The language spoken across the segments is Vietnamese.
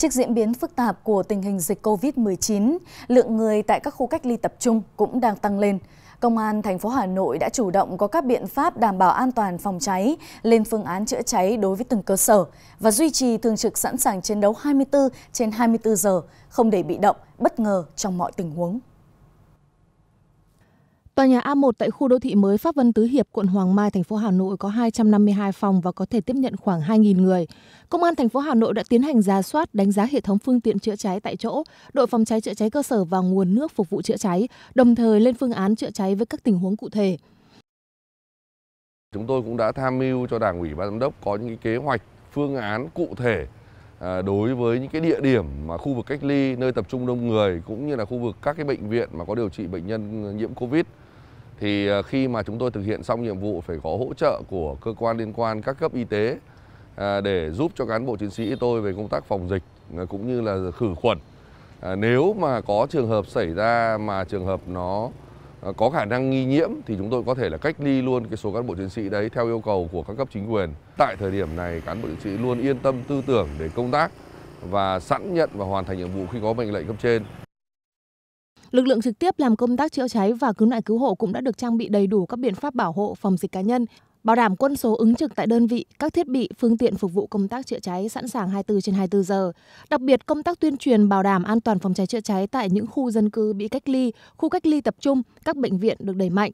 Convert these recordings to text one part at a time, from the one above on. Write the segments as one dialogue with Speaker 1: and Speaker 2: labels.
Speaker 1: Trước diễn biến phức tạp của tình hình dịch COVID-19, lượng người tại các khu cách ly tập trung cũng đang tăng lên. Công an thành phố Hà Nội đã chủ động có các biện pháp đảm bảo an toàn phòng cháy, lên phương án chữa cháy đối với từng cơ sở và duy trì thường trực sẵn sàng chiến đấu 24 trên 24 giờ, không để bị động, bất ngờ trong mọi tình huống.
Speaker 2: Tòa nhà A1 tại khu đô thị mới Pháp Vân Tứ Hiệp, quận Hoàng Mai, thành phố Hà Nội có 252 phòng và có thể tiếp nhận khoảng 2.000 người. Công an thành phố Hà Nội đã tiến hành ra soát, đánh giá hệ thống phương tiện chữa cháy tại chỗ, đội phòng cháy chữa cháy cơ sở và nguồn nước phục vụ chữa cháy, đồng thời lên phương án chữa cháy với các tình huống cụ thể.
Speaker 3: Chúng tôi cũng đã tham mưu cho Đảng ủy Ban Giám đốc có những kế hoạch, phương án cụ thể à, đối với những cái địa điểm mà khu vực cách ly nơi tập trung đông người cũng như là khu vực các cái bệnh viện mà có điều trị bệnh nhân nhiễm covid thì ờ, khi mà chúng tôi thực hiện xong nhiệm vụ phải có hỗ trợ của cơ quan liên quan các cấp y tế ờ, để giúp cho cán bộ chiến sĩ tôi về công tác phòng dịch ờ, cũng như là khử khuẩn nếu mà có trường hợp xảy ra mà trường hợp nó có khả năng nghi nhiễm thì chúng tôi có thể là cách ly luôn cái số cán bộ chiến sĩ đấy theo yêu cầu của các cấp chính quyền. Tại thời điểm này cán bộ chiến sĩ luôn yên tâm tư tưởng để công tác và sẵn nhận và hoàn thành nhiệm vụ khi có mệnh lệnh cấp trên.
Speaker 2: Lực lượng trực tiếp làm công tác chữa cháy và cứu nạn cứu hộ cũng đã được trang bị đầy đủ các biện pháp bảo hộ phòng dịch cá nhân, bảo đảm quân số ứng trực tại đơn vị, các thiết bị, phương tiện phục vụ công tác chữa cháy sẵn sàng 24 trên 24 giờ. Đặc biệt, công tác tuyên truyền bảo đảm an toàn phòng cháy chữa cháy tại những khu dân cư bị cách ly, khu cách ly tập trung, các bệnh viện được đẩy mạnh.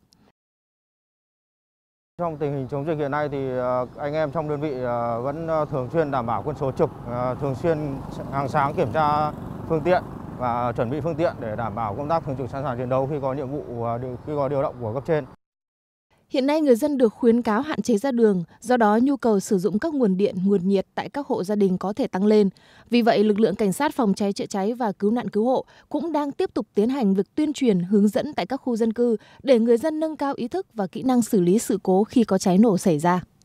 Speaker 4: Trong tình hình chống dịch hiện nay thì ờ, anh em trong đơn vị ờ, vẫn ờ, thường xuyên đảm bảo quân số trực, thường xuyên hàng sáng kiểm tra phương tiện và chuẩn bị phương tiện để đảm bảo công tác thường trực sẵn sàng chiến đấu khi có nhiệm vụ à, khi có điều động của cấp trên.
Speaker 2: Hiện nay người dân được khuyến cáo hạn chế ra đường, do đó nhu cầu sử dụng các nguồn điện, nguồn nhiệt tại các hộ gia đình có thể tăng lên. Vì vậy, lực lượng cảnh sát phòng cháy chữa cháy và cứu nạn cứu hộ cũng đang tiếp tục tiến hành việc tuyên truyền hướng dẫn tại các khu dân cư để người dân nâng cao ý thức và kỹ năng xử lý sự cố khi có cháy nổ xảy ra.